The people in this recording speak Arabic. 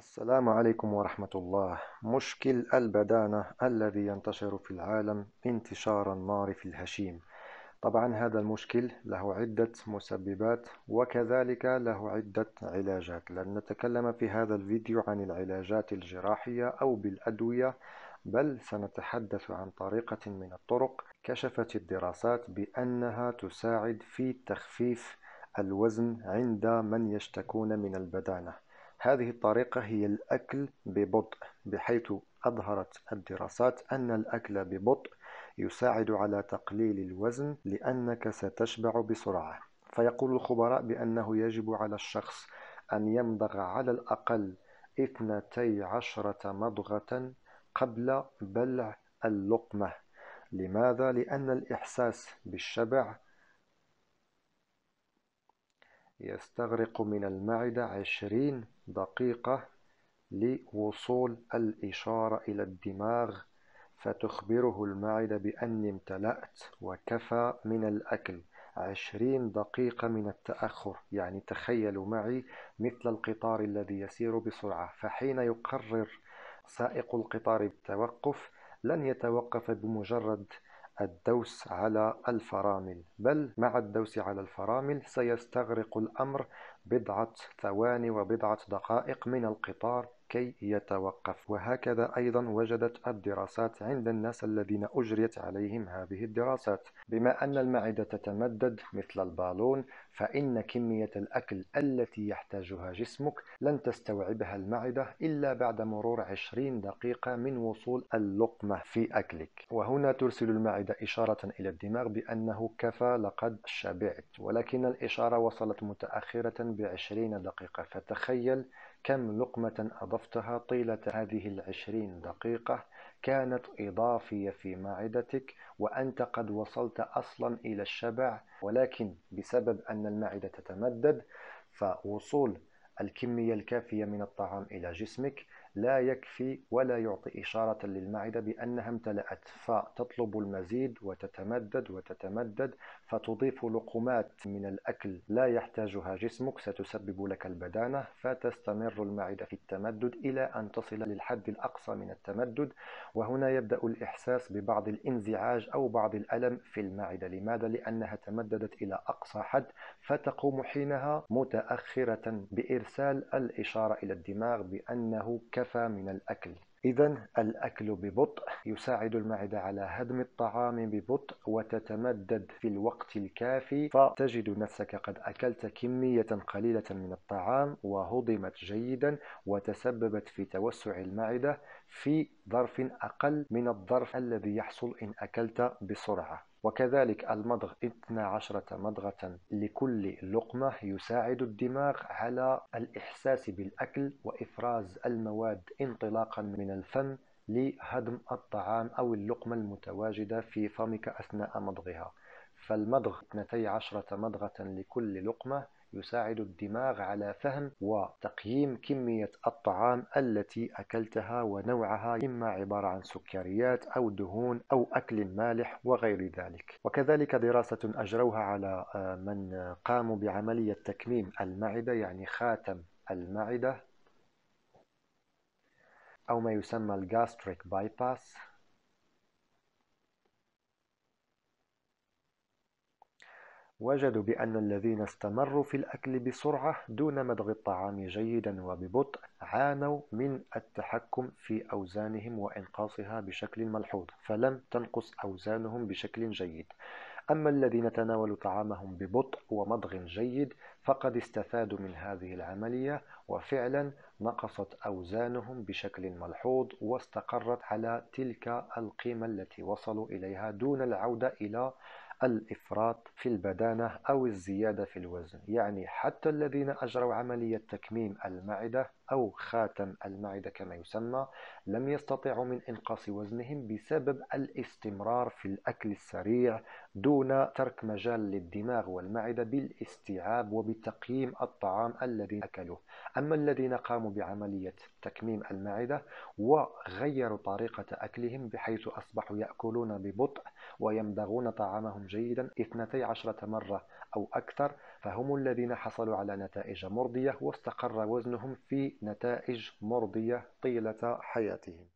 السلام عليكم ورحمة الله مشكل البدانة الذي ينتشر في العالم انتشار النار في الهشيم طبعا هذا المشكل له عدة مسببات وكذلك له عدة علاجات لن نتكلم في هذا الفيديو عن العلاجات الجراحية أو بالأدوية بل سنتحدث عن طريقة من الطرق كشفت الدراسات بأنها تساعد في تخفيف الوزن عند من يشتكون من البدانة هذه الطريقة هي الأكل ببطء بحيث أظهرت الدراسات أن الأكل ببطء يساعد على تقليل الوزن لأنك ستشبع بسرعة فيقول الخبراء بأنه يجب على الشخص أن يمضغ على الأقل اثنتي عشرة مضغة قبل بلع اللقمة لماذا؟ لأن الإحساس بالشبع يستغرق من المعدة عشرين دقيقة لوصول الإشارة إلى الدماغ فتخبره المعدة بأني امتلأت وكفى من الأكل عشرين دقيقة من التأخر يعني تخيلوا معي مثل القطار الذي يسير بسرعة فحين يقرر سائق القطار التوقف لن يتوقف بمجرد الدوس على الفرامل بل مع الدوس على الفرامل سيستغرق الأمر بضعة ثوان وبضعة دقائق من القطار كي يتوقف وهكذا أيضا وجدت الدراسات عند الناس الذين أجريت عليهم هذه الدراسات بما أن المعدة تتمدد مثل البالون فإن كمية الأكل التي يحتاجها جسمك لن تستوعبها المعدة إلا بعد مرور 20 دقيقة من وصول اللقمة في أكلك وهنا ترسل المعدة إشارة إلى الدماغ بأنه كفى لقد شبعت ولكن الإشارة وصلت متأخرة ب 20 دقيقة فتخيل كم لقمة أضفتها طيلة هذه العشرين دقيقة كانت إضافية في معدتك وأنت قد وصلت أصلا إلى الشبع ولكن بسبب أن المعدة تتمدد فوصول الكمية الكافية من الطعام إلى جسمك لا يكفي ولا يعطي إشارة للمعدة بأنها امتلأت فتطلب المزيد وتتمدد وتتمدد فتضيف لقمات من الأكل لا يحتاجها جسمك ستسبب لك البدانة فتستمر المعدة في التمدد إلى أن تصل للحد الأقصى من التمدد وهنا يبدأ الإحساس ببعض الانزعاج أو بعض الألم في المعدة لماذا؟ لأنها تمددت إلى أقصى حد فتقوم حينها متأخرة بإرسال الإشارة إلى الدماغ بأنه كان كفى من الأكل إذا الأكل ببطء يساعد المعدة على هدم الطعام ببطء وتتمدد في الوقت الكافي فتجد نفسك قد أكلت كمية قليلة من الطعام وهضمت جيدا وتسببت في توسع المعدة في ظرف أقل من الظرف الذي يحصل إن أكلت بسرعة وكذلك المضغ 12 مضغة لكل لقمة يساعد الدماغ على الإحساس بالأكل وإفراز المواد انطلاقا من الفم لهضم الطعام أو اللقمة المتواجدة في فمك أثناء مضغها فالمضغ 12 مضغة لكل لقمة يساعد الدماغ على فهم وتقييم كمية الطعام التي أكلتها ونوعها إما عبارة عن سكريات أو دهون أو أكل مالح وغير ذلك وكذلك دراسة أجروها على آه، من قاموا بعملية تكميم المعدة يعني خاتم المعدة أو ما يسمى الجاستريك بايباس وجدوا بأن الذين استمروا في الأكل بسرعة دون مضغ الطعام جيدا وببطء عانوا من التحكم في أوزانهم وإنقاصها بشكل ملحوظ فلم تنقص أوزانهم بشكل جيد أما الذين تناولوا طعامهم ببطء ومضغ جيد فقد استفادوا من هذه العملية وفعلا نقصت أوزانهم بشكل ملحوظ واستقرت على تلك القيمة التي وصلوا إليها دون العودة إلى الإفراط في البدانة أو الزيادة في الوزن يعني حتى الذين أجروا عملية تكميم المعدة أو خاتم المعدة كما يسمى لم يستطيعوا من إنقاص وزنهم بسبب الاستمرار في الأكل السريع دون ترك مجال للدماغ والمعدة بالاستيعاب وبتقييم الطعام الذي أكلوه أما الذين قاموا بعملية تكميم المعدة وغيروا طريقة أكلهم بحيث أصبحوا يأكلون ببطء ويمضغون طعامهم جيدا 12 مرة أو أكثر فهم الذين حصلوا على نتائج مرضية واستقر وزنهم في نتائج مرضية طيلة حياتهم